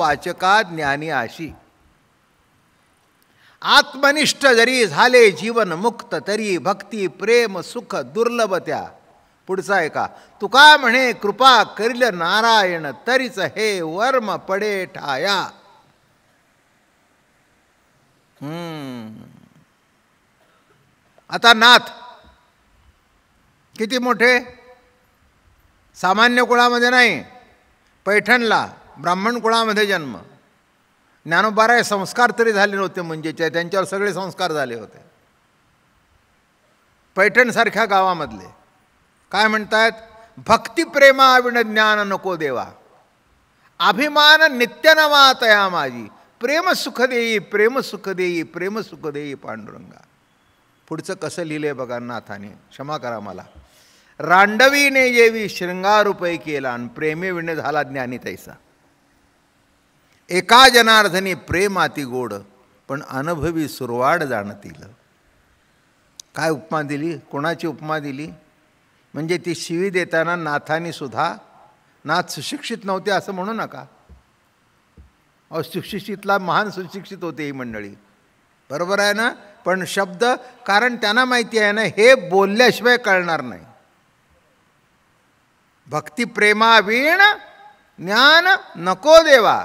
वाचका ज्ञानी आशी आत्मनिष्ठ जरी झाले जीवन मुक्त तरी भक्ती प्रेम सुख दुर्लभ त्या पुढचा ऐका तुका म्हणे कृपा करिल नारायण तरीच हे वर्म पडे ठाया आता नाथ किती मोठे सामान्य कुळामध्ये नाही पैठणला ब्राह्मण कुळामध्ये जन्म ज्ञानोबाराय संस्कार तरी झाले नव्हते म्हणजे त्यांच्यावर सगळे संस्कार झाले होते पैठणसारख्या गावामधले काय म्हणतात भक्तिप्रेमाविण ज्ञान नको देवा अभिमान नित्यनवातया माझी प्रेम सुख देई प्रेम सुख देई प्रेम सुख देई पांडुरंगा पुढचं कसं लिहिलंय बघा नाथाने क्षमा करा मला रांडवीने जेवी शृंगारुपय केला आणि प्रेमीविण झाला ज्ञानी तैसा एका जनार्धनी प्रेम अति गोड पण अनुभवी सुरवाड जाणतील काय उपमा दिली कोणाची उपमा दिली म्हणजे ती शिवी देताना नाथानी सुद्धा नाथ सुशिक्षित नव्हते असं म्हणू नका अ सुशिक्षितला महान सुशिक्षित होते ही मंडळी बरोबर आहे ना पण शब्द कारण त्यांना माहिती आहे ना हे बोलल्याशिवाय कळणार नाही भक्ती प्रेमा वीण ज्ञान नको देवा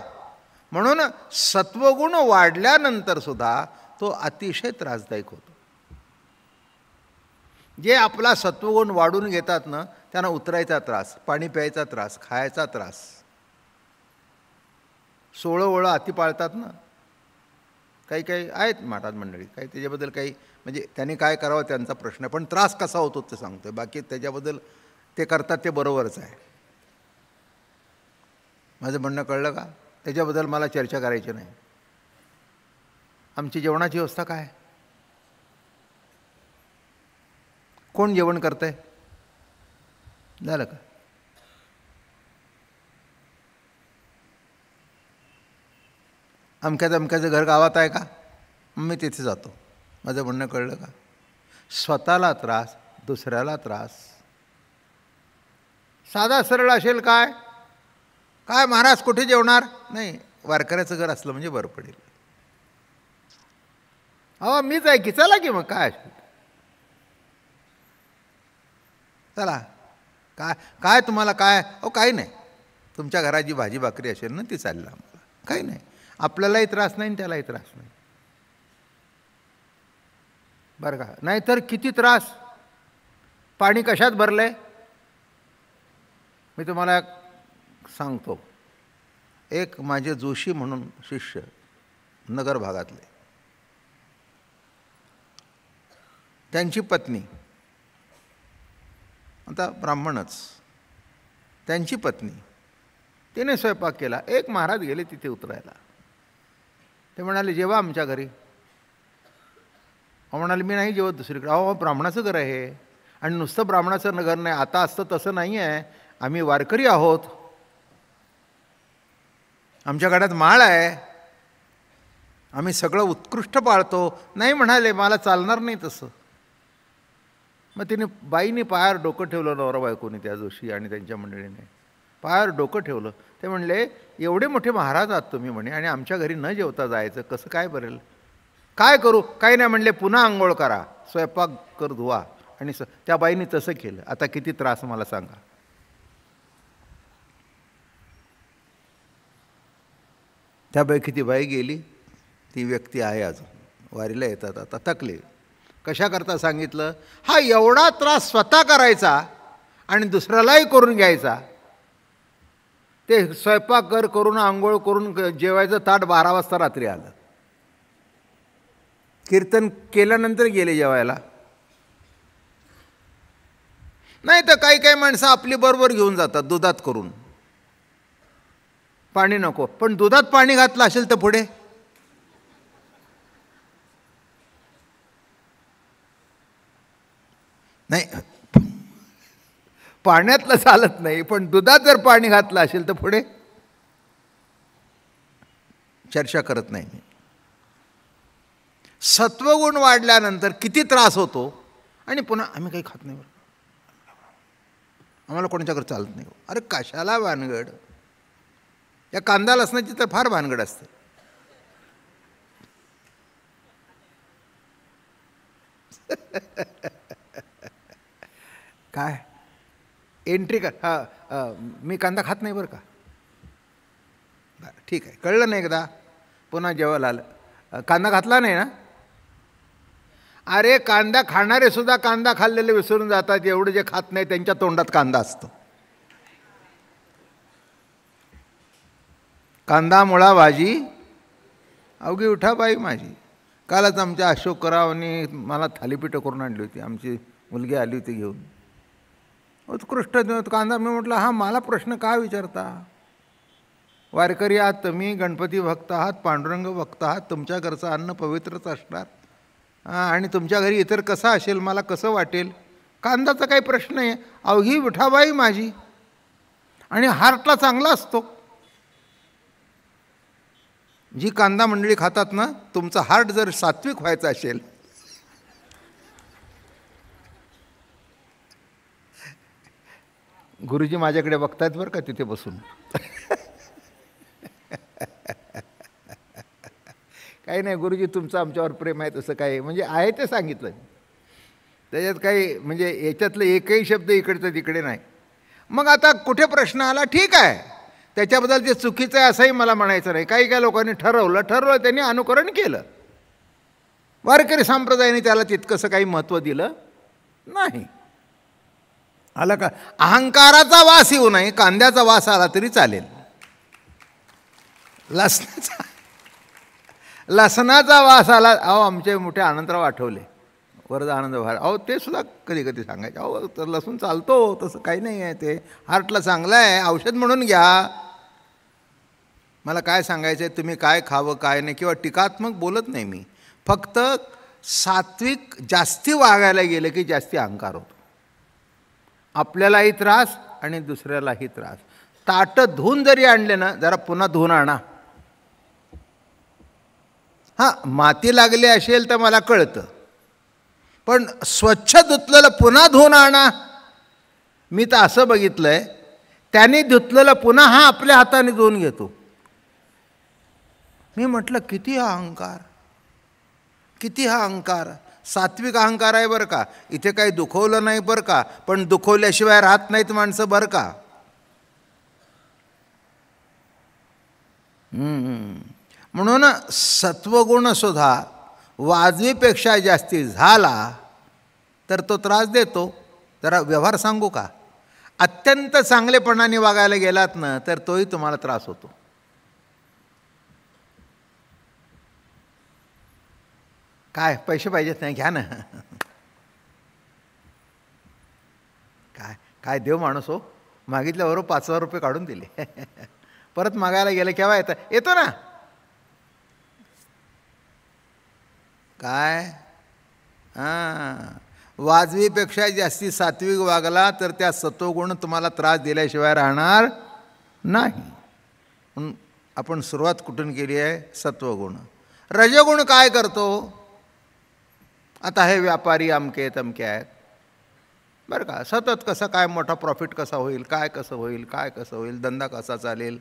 म्हणून सत्वगुण वाढल्यानंतर सुद्धा तो अतिशय त्रासदायक होतो जे आपला सत्वगुण वाढून घेतात ना त्यांना उतरायचा त्रास पाणी प्यायचा त्रास खायचा त्रास सोळं ओळं अति पाळतात ना काही काही आहेत महाराज मंडळी काही त्याच्याबद्दल काही म्हणजे त्यांनी काय करावं त्यांचा प्रश्न पण त्रास कसा होतो ते सांगतोय बाकी त्याच्याबद्दल ते करतात ते बरोबरच आहे माझं म्हणणं कळलं का त्याच्याबद्दल मला चर्चा करायची नाही आमची जेवणाची व्यवस्था काय कोण जेवण करत आहे झालं का अमक्याचं अमक्याचं घर गावात आहे का मी तिथे जातो माझं म्हणणं कळलं का स्वतःला त्रास दुसऱ्याला त्रास साधा सरळ असेल काय काय महाराज कुठे जेवणार नाही वारकऱ्याचं घर असलं म्हणजे बरं पडेल अहो मीच आहे की चला की मग काय चला काय काय तुम्हाला काय अहो काही नाही तुमच्या घरात जी भाजी भाकरी असेल ना ती चालली आम्हाला काही नाही आपल्यालाही त्रास नाही त्यालाही त्रास नाही बरं का नाहीतर किती त्रास पाणी कशात भरलं आहे मी तुम्हाला सांगतो एक माझे जोशी म्हणून शिष्य नगर भागातले त्यांची पत्नी आता ब्राह्मणच त्यांची पत्नी तिने स्वयंपाक केला एक महाराज गेले तिथे उतरायला ते म्हणाले जेवा आमच्या घरी म्हणाले मी नाही जेवत दुसरीकडे अहो ब्राह्मणाचं घर आहे आणि नुसतं ब्राह्मणाचं घर नाही आता असतं तसं नाही आहे आम्ही वारकरी आहोत आमच्या गाड्यात माळ आहे आम्ही सगळं उत्कृष्ट पाळतो नाही म्हणाले मला चालणार नाही तसं मग तिने बाईने पायावर डोकं ठेवलं नवरा बायकोनी त्या जोशी आणि त्यांच्या मंडळीने पायावर डोकं ठेवलं ते म्हणले एवढे मोठे महाराज आहात तुम्ही म्हणे आणि आमच्या घरी न जेवता जायचं कसं काय बरेल काय करू काही नाही म्हणले पुन्हा आंघोळ करा स्वयंपाक कर धुवा आणि स त्या बाईने तसं केलं आता किती त्रास मला सांगा त्यापैकी ती बाई गेली ती व्यक्ती आहे अजून वारीला येतात आता थकले कशाकरता सांगितलं हा एवढा त्रास स्वतः करायचा आणि दुसऱ्यालाही करून घ्यायचा ते स्वयंपाक कर करून आंघोळ करून जेवायचं ताट बारा वाजता रात्री आलं कीर्तन केल्यानंतर गेले जेवायला नाही तर काही काही माणसं आपली बरोबर घेऊन जातात दुधात करून पाणी नको पण दुधात पाणी घातलं असेल तर पुढे नाही पाण्यातलं चालत नाही पण दुधात जर पाणी घातलं असेल तर पुढे चर्चा करत नाही मी सत्वगुण वाढल्यानंतर किती त्रास होतो आणि पुन्हा आम्ही काही खात नाही बरं आम्हाला कोणाच्याकडे चालत नाही अरे कशाला वानगड या कांदा लसणाची तर फार भानगड असते काय एंट्री कर हा मी कांदा खात नाही बरं का ठीक आहे कळलं नाही एकदा पुन्हा जेवायला आलं कांदा घातला नाही ना अरे कांदा खाणारे सुद्धा कांदा खाल्लेले विसरून जातात एवढं जे खात नाही त्यांच्या तोंडात कांदा असतो कांदा मुळा भाजी अवघी उठा बाई माझी कालच आमच्या अशोक करावने मला थालीपीठं करून आणली होती आमची मुलगी आली होती घेऊन उत्कृष्ट कांदा मी म्हटलं हा मला प्रश्न का विचारता वारकरी आहात तुम्ही गणपती भक्त आहात पांडुरंग भक्त आहात तुमच्या घरचं अन्न पवित्रच असणार आणि तुमच्या घरी इतर कसं असेल मला कसं वाटेल कांदाचा काही प्रश्न आहे अवघी विठाबाई माझी आणि हार्टला चांगला असतो जी कांदा मंडळी खातात ना तुमचं हार्ट जर सात्विक व्हायचं असेल गुरुजी माझ्याकडे बघतायत बरं का तिथे बसून काही नाही गुरुजी तुमचं आमच्यावर प्रेम आहे तसं काही म्हणजे आहे ते सांगितलं त्याच्यात काही म्हणजे याच्यातलं एकही शब्द इकडचं तिकडे नाही मग आता कुठे प्रश्न आला ठीक आहे त्याच्याबद्दल ते चुकीचं आहे असंही मला म्हणायचं नाही काही काही लोकांनी ठरवलं ठरवलं त्यांनी अनुकरण केलं वारकरी संप्रदायाने त्याला तितकंसं काही महत्त्व दिलं नाही आलं का अहंकाराचा वास येऊ नाही कांद्याचा वास आला तरी चालेल लसणाचा लसणाचा वास आला अहो आमचे मोठे आनंदराव आठवले वरदा आनंद व्हार अहो ते सुद्धा कधी कधी सांगायचे अहो तर लसूण चालतो तसं काही नाही आहे ते हार्टला चांगलं आहे औषध म्हणून घ्या मला काय सांगायचं आहे तुम्ही काय खावं काय नाही किंवा टीकात्मक बोलत नाही मी फक्त सात्विक जास्ती वागायला गेलं की जास्ती अहंकार होतो आपल्यालाही त्रास आणि दुसऱ्यालाही त्रास ताटं धुवून जरी आणले ना जरा पुन्हा धुवून आणा हां माती लागली असेल तर मला कळतं पण स्वच्छ धुतलेलं पुन्हा धुवून आणा मी तर असं बघितलं आहे त्याने धुतलेलं पुन्हा हा आपल्या हाताने धुवून घेतो मी म्हटलं किती हा अहंकार किती हा अहंकार सात्विक अहंकार आहे बरं का इथे काही दुखवलं नाही बरं का पण दुखवल्याशिवाय राहत नाहीत माणसं बरं का म्हणून सुद्धा वाजवीपेक्षा जास्ती झाला तर तो त्रास देतो जरा व्यवहार सांगू का अत्यंत चांगलेपणाने वागायला गेलात ना तर तोही तुम्हाला त्रास होतो काय पैसे पाहिजेत नाही घ्या ना काय काय देव माणूस हो मागितल्याबरोबर पाच हजार रुपये काढून दिले परत मागायला गेलं केव्हा येतं येतो ना काय हां वाजवीपेक्षा जास्ती सात्विक वागला तर त्या सत्वगुण तुम्हाला त्रास दिल्याशिवाय राहणार नाही आपण सुरुवात कुठून केली आहे सत्वगुण रजगुण काय करतो आता हे व्यापारी अमके तमके आहेत बरं का सतत कसं काय मोठा प्रॉफिट कसा होईल काय कसं होईल काय कसं होईल धंदा कसा चालेल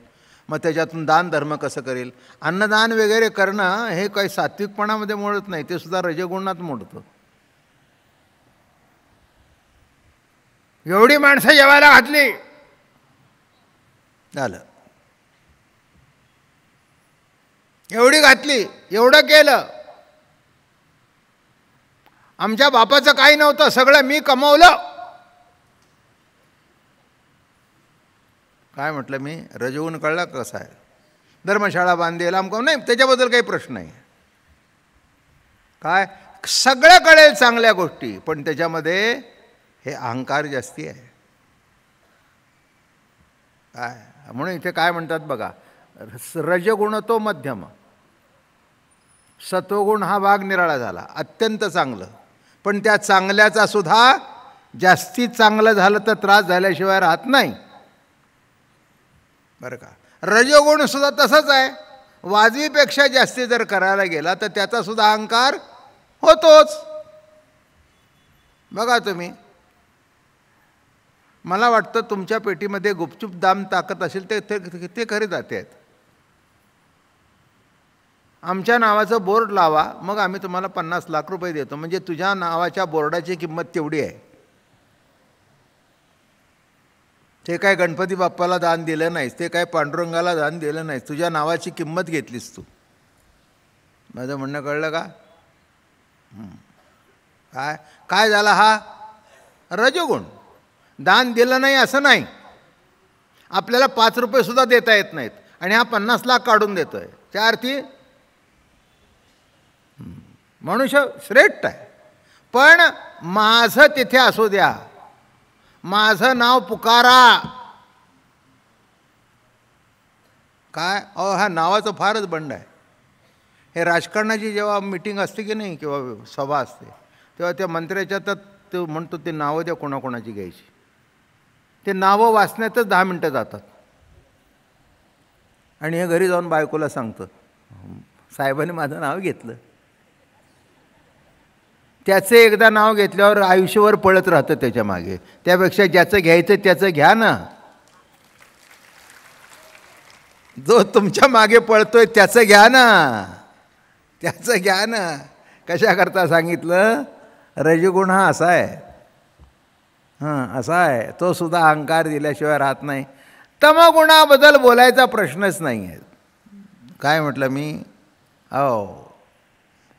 मग त्याच्यातून दान धर्म कसं करेल अन्नदान वगैरे करणं हे काही सात्विकपणामध्ये मोडत नाही ते सुद्धा रजगुणात मोडतं एवढी माणसं जेवायला घातली झालं एवढी घातली एवढं केलं आमच्या बापाचं काही नव्हतं सगळं मी कमवलं काय म्हटलं मी रजवून कळला कसा आहे धर्मशाळा बांधेल का नाही त्याच्याबद्दल काही प्रश्न नाही काय सगळं कळेल चांगल्या गोष्टी पण त्याच्यामध्ये हे अहंकार जास्ती आहे काय म्हणून इथे काय म्हणतात बघा रजगुण तो मध्यम सत्वगुण हा भाग निराळा झाला अत्यंत चांगलं पण त्या चांगल्याचा सुद्धा जास्ती चांगलं झालं तर त्रास झाल्याशिवाय राहत नाही बरं का रजोगुण सुद्धा तसंच आहे वाजवीपेक्षा जास्ती जर करायला गेला तर त्याचा सुद्धा अहंकार होतोच बघा तुम्ही मला वाटतं तुमच्या पेटीमध्ये गुपचूप दाम ताकद असेल ते ते करीत आहेत आमच्या नावाचं बोर्ड लावा मग आम्ही तुम्हाला पन्नास लाख रुपये देतो म्हणजे तुझ्या नावाच्या बोर्डाची किंमत तेवढी आहे ते काय गणपती बाप्पाला दान दिलं नाहीस ते काय पांडुरंगाला दान दिलं नाहीस तुझ्या नावाची किंमत घेतलीस तू माझं म्हणणं कळलं का काय काय झाला हा रजगुण दान दिलं नाही असं नाही आपल्याला पाच रुपयेसुद्धा देता येत नाहीत आणि हा पन्नास लाख काढून देतो आहे त्या अर्थी मनुष्य श्रेष्ठ आहे पण माझं तिथे असू द्या माझं नाव पुकारा काय अहो हा नावाचं फारच बंड आहे हे राजकारणाची जेव्हा मिटिंग असते की नाही किंवा सभा असते तेव्हा त्या मंत्र्याच्या तर तो म्हणतो ते नावं द्या कोणाकोणाची घ्यायची ते नावं वाचण्यातच दहा मिनटं जातात आणि हे घरी जाऊन बायकोला सांगतं साहेबाने माझं नाव घेतलं त्याचं एकदा नाव घेतल्यावर आयुष्यभर पळत राहतं त्याच्या मागे त्यापेक्षा ज्याचं घ्यायचं त्याचं घ्या ना जो तुमच्या मागे पळतोय त्याचं घ्या ना त्याचं घ्या ना कशाकरता सांगितलं रजगुण हा असा आहे हां असा आहे तो सुद्धा अहंकार दिल्याशिवाय राहत नाही तमगुणाबद्दल बोलायचा प्रश्नच नाही आहे काय म्हटलं मी हो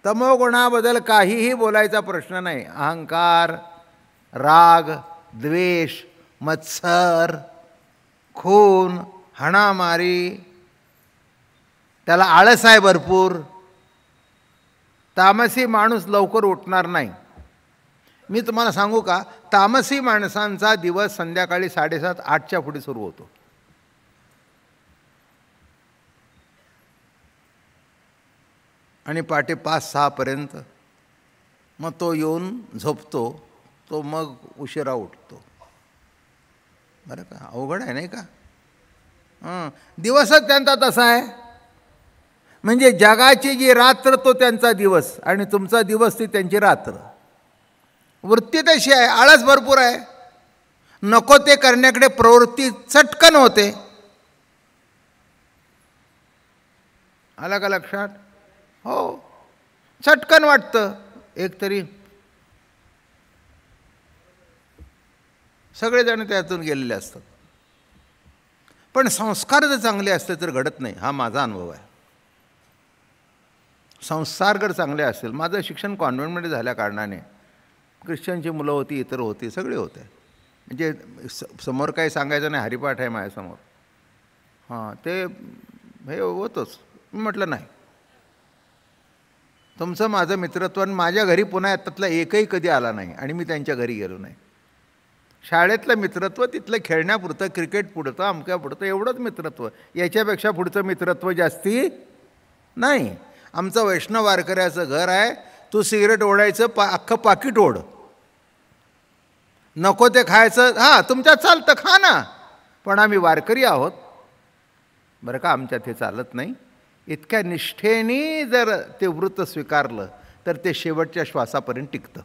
तमोगुणाबद्दल काहीही बोलायचा प्रश्न नाही अहंकार राग द्वेष मत्सर खून हणामारी त्याला आळस आहे भरपूर तामसी माणूस लवकर उठणार नाही मी तुम्हाला सांगू का तामसी माणसांचा दिवस संध्याकाळी साडेसात आठच्या पुढे सुरू होतो आणि पहाटे पाच सहापर्यंत मग तो येऊन झोपतो तो मग उशिरा उठतो बरं का अवघड आहे नाही का हां दिवसच त्यांचा तसा आहे म्हणजे जगाची जी रात्र तो त्यांचा दिवस आणि तुमचा दिवस ती त्यांची रात्र वृत्ती तशी आहे आळस भरपूर आहे नको ते करण्याकडे प्रवृत्ती चटकन होते आला का लक्षात हो चटकन वाटतं एकतरी सगळेजण त्यातून गेलेले असतात पण संस्कार जर चांगले असते तर घडत नाही हा माझा अनुभव आहे संस्कार जर चांगले असेल माझं शिक्षण कॉन्व्हेंटमध्ये झाल्या कारणाने ख्रिश्चनची मुलं होती इतर होती सगळे होते म्हणजे समोर काही सांगायचं नाही हरिपाठ आहे माझ्यासमोर हां ते हे होतंच मी म्हटलं नाही तुमचं माझं मित्रत्व आणि माझ्या घरी पुन्हा त्यातला एकही कधी आला नाही आणि मी त्यांच्या घरी गेलो नाही शाळेतलं मित्रत्व तिथलं खेळण्यापुरतं क्रिकेट पुढतं अमक्या पुढतं एवढंच मित्रत्व याच्यापेक्षा पुढचं मित्रत्व जास्ती नाही आमचं वैष्णव वारकऱ्याचं घर आहे तू सिगरेट ओढायचं पा अख्खं पाकिट ओढ नको ते खायचं हां तुमच्यात चालतं खा ना पण आम्ही वारकरी आहोत बरं का आमच्यात हे चालत नाही इतक्या निष्ठेने जर ते व्रत स्वीकारलं तर ते शेवटच्या श्वासापर्यंत टिकतं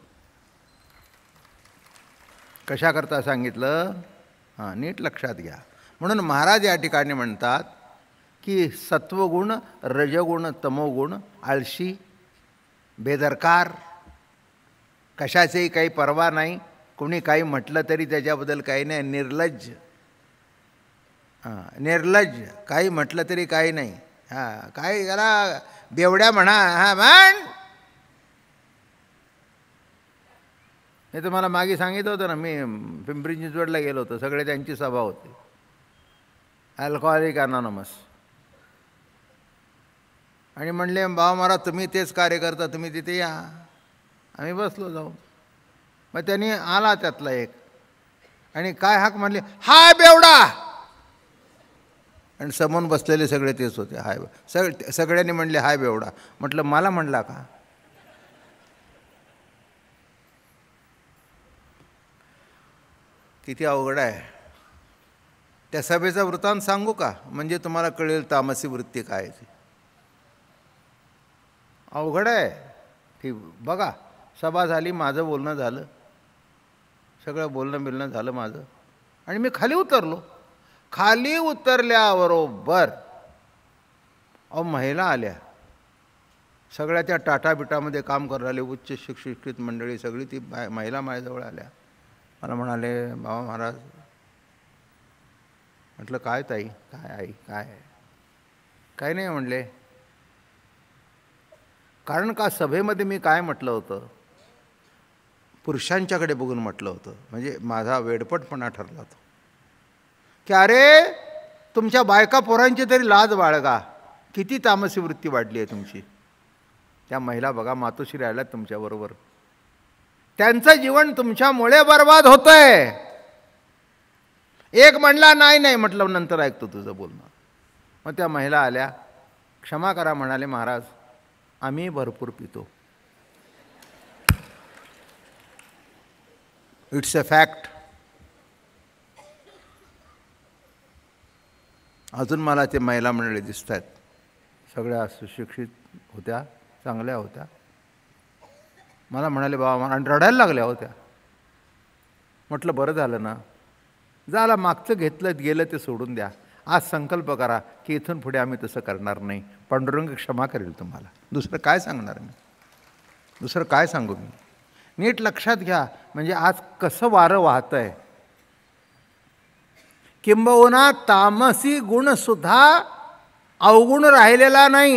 कशाकरता सांगितलं हां नीट लक्षात घ्या म्हणून महाराज या ठिकाणी म्हणतात की सत्वगुण रजगुण तमोगुण आळशी बेदरकार कशाचेही काही परवा नाही कोणी काही म्हटलं तरी त्याच्याबद्दल काही नाही निर्लज्ज निर्लज्ज काही म्हटलं तरी काही नाही हां काय जरा बेवड्या म्हणा हा म्हण मी तुम्हाला मागे सांगितलं होतं ना मी पिंपरी चिंचवडला गेलो होतो सगळे त्यांची सभा होती अल्कोहॉलिक अनॉनॉमस आणि म्हणले बाबा महाराज तुम्ही तेच कार्य करता तुम्ही तिथे या आम्ही बसलो जाऊ मग त्यांनी आला त्यातला एक आणि काय हाक म्हणले हाय बेवडा आणि समोर बसलेले सगळे तेच होते हाय सग सगळ्यांनी म्हणले हाय बेवडा म्हटलं मला म्हणला का किती अवघड आहे त्या सभेचा वृत्तांत सांगू का म्हणजे तुम्हाला कळेल तामसी वृत्ती काय ती अवघड आहे ठीक बघा सभा झाली माझं बोलणं झालं सगळं बोलणं बिलणं झालं माझं आणि मी खाली उतरलो खाली उतरल्याबरोबर अ महिला आल्या सगळ्या त्या टाटा बिटामध्ये काम करणारे उच्च शिक्षित मंडळी सगळी ती महिला माझ्याजवळ आल्या मला म्हणाले बाबा महाराज म्हटलं काय ताई काय आई काय काय नाही म्हणले कारण का सभेमध्ये मी काय म्हटलं होतं पुरुषांच्याकडे बघून म्हटलं होतं म्हणजे माझा वेडपटपणा ठरला होता की अरे तुमच्या बायका पोरांची तरी लाज बाळगा किती तामसी वृत्ती वाढली आहे तुमची त्या महिला बघा मातोश्री आल्या तुमच्याबरोबर त्यांचं जीवन तुमच्यामुळे बर्बाद होतंय एक म्हणला नाही नाही म्हटलं नंतर ऐकतो तुझं बोलणं मग त्या महिला आल्या क्षमा करा म्हणाले महाराज आम्ही भरपूर पितो इट्स अ फॅक्ट अजून मला ते महिला मंडळी दिसत आहेत सगळ्या सुशिक्षित होत्या चांगल्या होत्या मला म्हणाले बाबा आणि रडायला लागल्या होत्या म्हटलं बरं झालं ना जाला मागचं घेतलं गेलं ते सोडून द्या आज संकल्प करा की इथून पुढे आम्ही तसं करणार नाही पांडुरंग क्षमा करेल तुम्हाला दुसरं काय सांगणार मी दुसरं काय सांगू मी नीट लक्षात घ्या म्हणजे आज कसं वारं वाहतं आहे किंबहुना तामसी गुणसुद्धा अवगुण राहिलेला नाही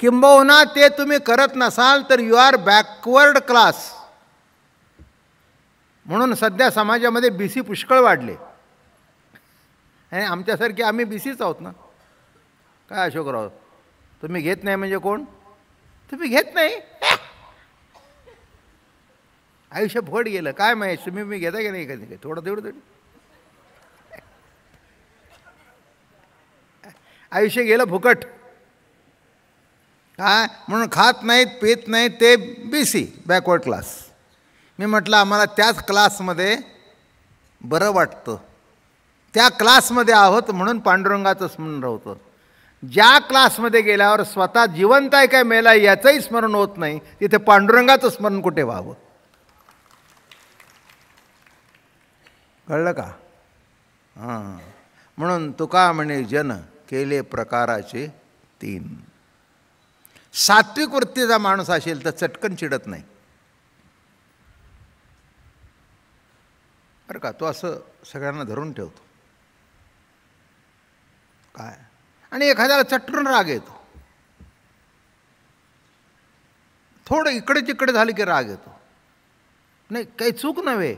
किंबहुना ते तुम्ही करत नसाल तर यू आर बॅकवर्ड क्लास म्हणून सध्या समाजामध्ये बी सी पुष्कळ वाढले आणि आमच्यासारखे आम्ही बी सीच आहोत ना काय अशोकराव तुम्ही घेत नाही म्हणजे कोण तुम्ही घेत नाही आयुष्य फोड गेलं काय माहिती तुम्ही मी घेता की नाही कधी थोडं तेवढं तरी आयुष्य गेलं फुकट काय म्हणून खात नाहीत पित नाहीत ते बी सी बॅकवर्ड क्लास मी म्हटलं आम्हाला त्याच क्लासमध्ये बरं वाटतं त्या क्लासमध्ये आहोत म्हणून पांडुरंगाचं स्मरण होतं ज्या क्लासमध्ये गेल्यावर स्वतः जिवंत आहे काय मेला याचंही स्मरण होत नाही तिथे पांडुरंगाचं स्मरण कुठे व्हावं कळलं का हां म्हणून तुका म्हणे जन केले प्रकाराचे तीन सात्विक वृत्तीचा माणूस असेल तर चटकन चिडत नाही बरं का तो असं सगळ्यांना धरून ठेवतो काय आणि एखाद्याला चटकन राग येतो थोडं इकडे तिकडे झालं की राग येतो नाही काही चूक नव्हे